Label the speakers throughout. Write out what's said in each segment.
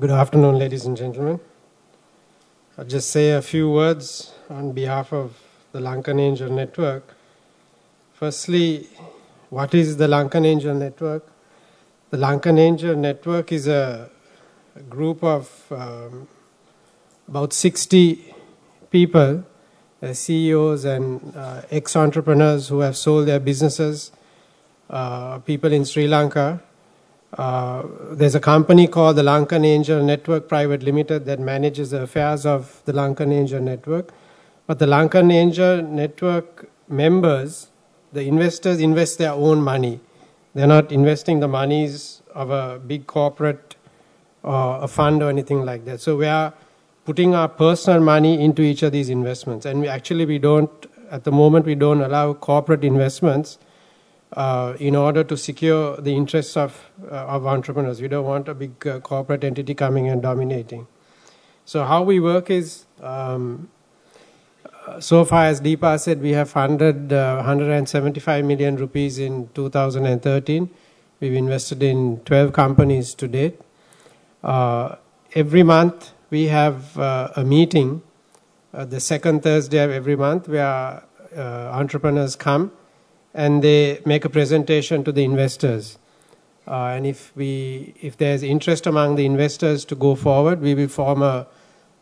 Speaker 1: Good afternoon, ladies and gentlemen. I'll just say a few words on behalf of the Lankan Angel Network. Firstly, what is the Lankan Angel Network? The Lankan Angel Network is a, a group of um, about 60 people, uh, CEOs and uh, ex entrepreneurs who have sold their businesses, uh, people in Sri Lanka uh, there's a company called the Lankan Angel Network Private Limited that manages the affairs of the Lankan Angel Network. But the Lankan Angel Network members, the investors, invest their own money. They're not investing the monies of a big corporate or uh, a fund or anything like that. So we are putting our personal money into each of these investments. And we actually, we don't, at the moment, we don't allow corporate investments uh, in order to secure the interests of, uh, of entrepreneurs. We don't want a big uh, corporate entity coming and dominating. So how we work is, um, uh, so far as Deepa said, we have funded uh, 175 million rupees in 2013. We've invested in 12 companies to date. every month we have a meeting, the second Thursday of every month, where entrepreneurs come and they make a presentation to the investors. Uh, and if we, if there's interest among the investors to go forward, we will form a,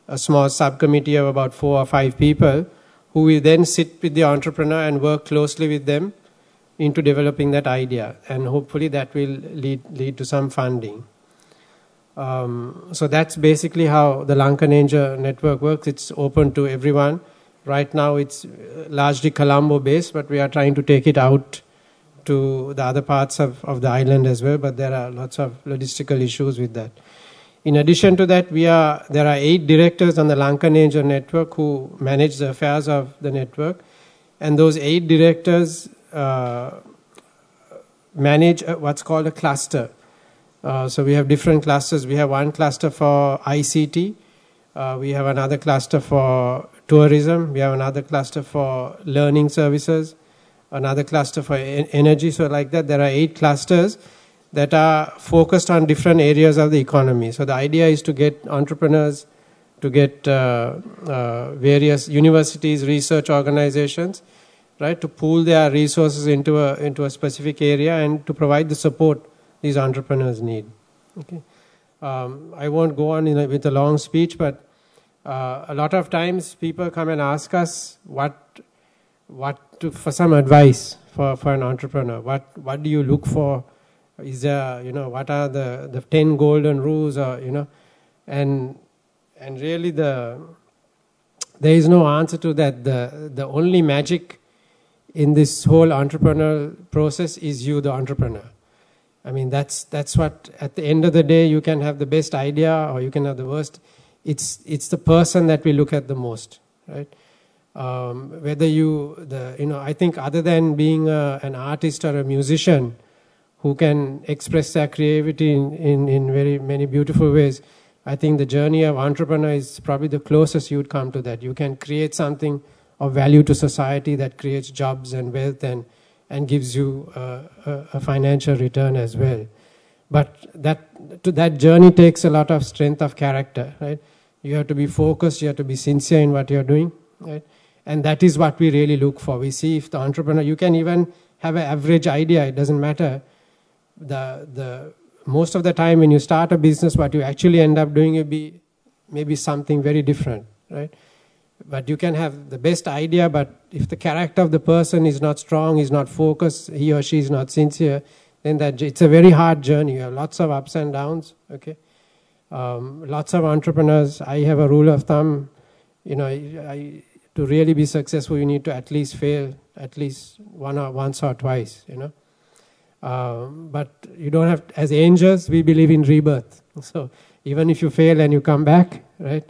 Speaker 1: a small subcommittee of about four or five people, who will then sit with the entrepreneur and work closely with them into developing that idea, and hopefully that will lead lead to some funding. Um, so that's basically how the Lankan Angel Network works. It's open to everyone. Right now it's uh, largely Colombo based, but we are trying to take it out to the other parts of, of the island as well, but there are lots of logistical issues with that. In addition to that, we are, there are eight directors on the Lankan Angel Network who manage the affairs of the network, and those eight directors uh, manage uh, what's called a cluster. Uh, so we have different clusters. We have one cluster for ICT, uh, we have another cluster for tourism. We have another cluster for learning services, another cluster for en energy. So, like that, there are eight clusters that are focused on different areas of the economy. So, the idea is to get entrepreneurs, to get uh, uh, various universities, research organizations, right, to pool their resources into a, into a specific area and to provide the support these entrepreneurs need. Okay. Um, I won't go on a, with a long speech, but uh, a lot of times people come and ask us what, what to, for some advice for, for an entrepreneur. What, what do you look for? Is there, you know, what are the, the 10 golden rules or, you know, and, and really the, there is no answer to that. The, the only magic in this whole entrepreneurial process is you, the entrepreneur. I mean, that's, that's what, at the end of the day, you can have the best idea or you can have the worst. It's, it's the person that we look at the most, right? Um, whether you, the, you know, I think other than being a, an artist or a musician who can express their creativity in, in, in very many beautiful ways, I think the journey of entrepreneur is probably the closest you'd come to that. You can create something of value to society that creates jobs and wealth and and gives you a, a financial return as well. But that, that journey takes a lot of strength of character, right? You have to be focused, you have to be sincere in what you're doing, right? And that is what we really look for. We see if the entrepreneur, you can even have an average idea, it doesn't matter. The, the, most of the time when you start a business, what you actually end up doing will be maybe something very different, right? But you can have the best idea, but if the character of the person is not strong, is not focused, he or she is not sincere, then that it's a very hard journey. You have lots of ups and downs. Okay, um, lots of entrepreneurs. I have a rule of thumb. You know, I, to really be successful, you need to at least fail at least one or once or twice. You know, um, but you don't have. As angels, we believe in rebirth. So even if you fail and you come back, right?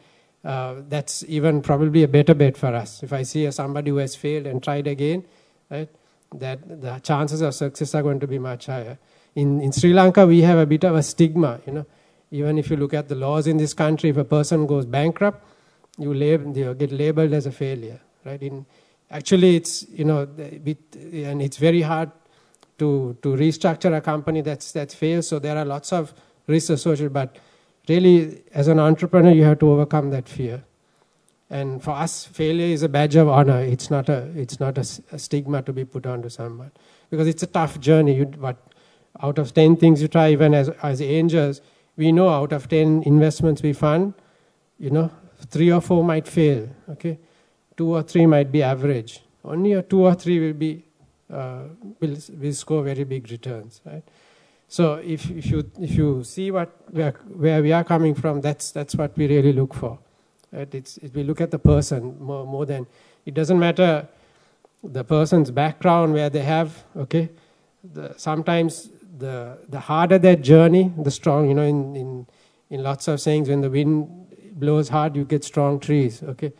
Speaker 1: uh, that's even probably a better bet for us. If I see somebody who has failed and tried again, right, that the chances of success are going to be much higher. In, in Sri Lanka, we have a bit of a stigma, you know. Even if you look at the laws in this country, if a person goes bankrupt, you, lab, you get labeled as a failure, right? In, actually, it's, you know, and it's very hard to, to restructure a company that's, that fails, so there are lots of risks associated, but really, as an entrepreneur, you have to overcome that fear. And for us, failure is a badge of honor. It's not a, it's not a, a stigma to be put onto someone because it's a tough journey. You, but out of 10 things you try, even as, as angels, we know out of 10 investments we fund, you know, three or four might fail, okay? Two or three might be average. Only a two or three will be, uh, will, will score very big returns, right? So if, if, you, if you see what we are, where we are coming from, that's, that's what we really look for. Right? It's, it, we look at the person more, more than, it doesn't matter the person's background, where they have, okay? The, sometimes the, the harder their journey, the strong, you know, in, in, in lots of sayings, when the wind blows hard, you get strong trees, okay?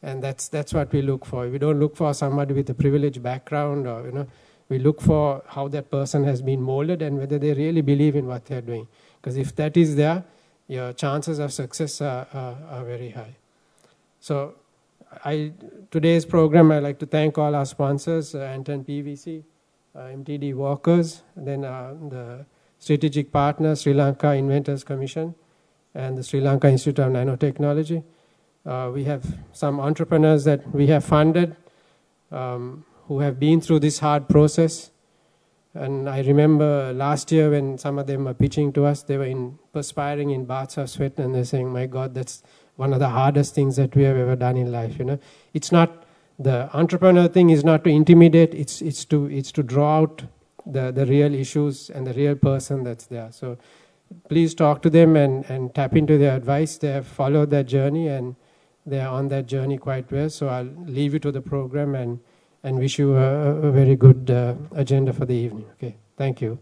Speaker 1: And that's, that's what we look for. We don't look for somebody with a privileged background or, you know, we look for how that person has been molded and whether they really believe in what they're doing. Because if that is there, your chances of success are, are, are very high. So I, today's program, I'd like to thank all our sponsors, uh, Anton PVC, uh, MTD Walkers, then uh, the strategic partner, Sri Lanka Inventors Commission, and the Sri Lanka Institute of Nanotechnology. Uh, we have some entrepreneurs that we have funded. Um, who have been through this hard process. And I remember last year when some of them were pitching to us, they were in, perspiring in baths of sweat and they're saying, my God, that's one of the hardest things that we have ever done in life, you know. It's not, the entrepreneur thing is not to intimidate, it's, it's, to, it's to draw out the, the real issues and the real person that's there. So please talk to them and, and tap into their advice. They have followed that journey and they are on that journey quite well. So I'll leave you to the program and and wish you a, a very good uh, agenda for the evening. Okay, thank you.